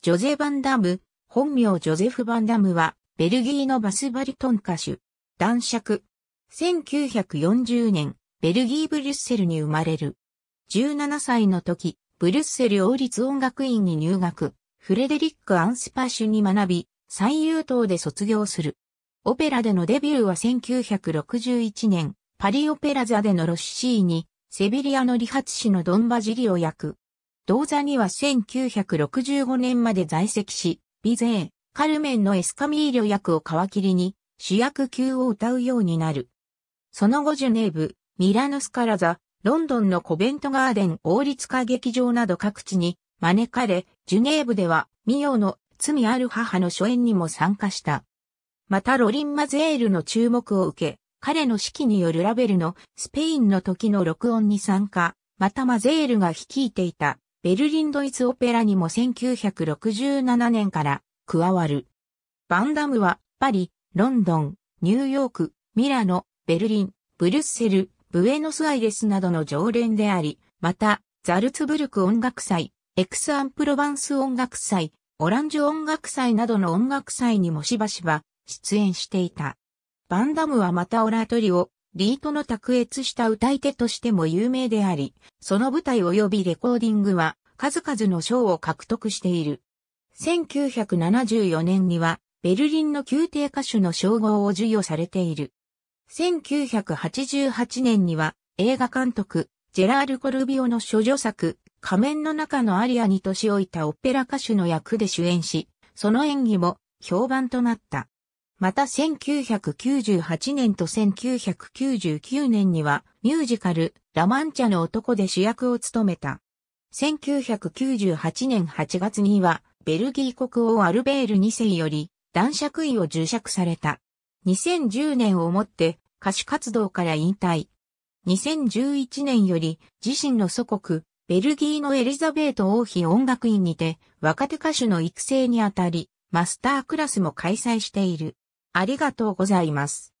ジョゼ・バンダム、本名ジョゼフ・バンダムは、ベルギーのバスバリトン歌手、男爵。1940年、ベルギー・ブリュッセルに生まれる。17歳の時、ブリュッセル王立音楽院に入学、フレデリック・アンスパーシュに学び、最優等で卒業する。オペラでのデビューは1961年、パリオペラ座でのロッシーに、セビリアの理髪師のドンバジリオ役。同座には1965年まで在籍し、ビゼー、カルメンのエスカミーリョ役を皮切りに、主役級を歌うようになる。その後ジュネーブ、ミラノスカラザ、ロンドンのコベントガーデン王立歌劇場など各地に招かれ、ジュネーブでは、ミオの罪ある母の初演にも参加した。またロリン・マゼールの注目を受け、彼の指揮によるラベルのスペインの時の録音に参加、またマゼールが率いていたベルリンドイツオペラにも1967年から加わる。バンダムはパリ、ロンドン、ニューヨーク、ミラノ、ベルリン、ブリュッセル、ブエノスアイレスなどの常連であり、また、ザルツブルク音楽祭、エクスアンプロバンス音楽祭、オランジュ音楽祭などの音楽祭にもしばしば出演していた。バンダムはまたオラトリオ、リートの卓越した歌い手としても有名であり、その舞台及びレコーディングは数々の賞を獲得している。1974年にはベルリンの宮廷歌手の称号を授与されている。1988年には映画監督ジェラール・コルビオの諸女作仮面の中のアリアに年老いたオペラ歌手の役で主演し、その演技も評判となった。また1998年と1999年にはミュージカルラマンチャの男で主役を務めた。1998年8月にはベルギー国王アルベール2世より男爵位を従爵された。2010年をもって歌手活動から引退。2011年より自身の祖国、ベルギーのエリザベート王妃音楽院にて若手歌手の育成にあたり、マスタークラスも開催している。ありがとうございます。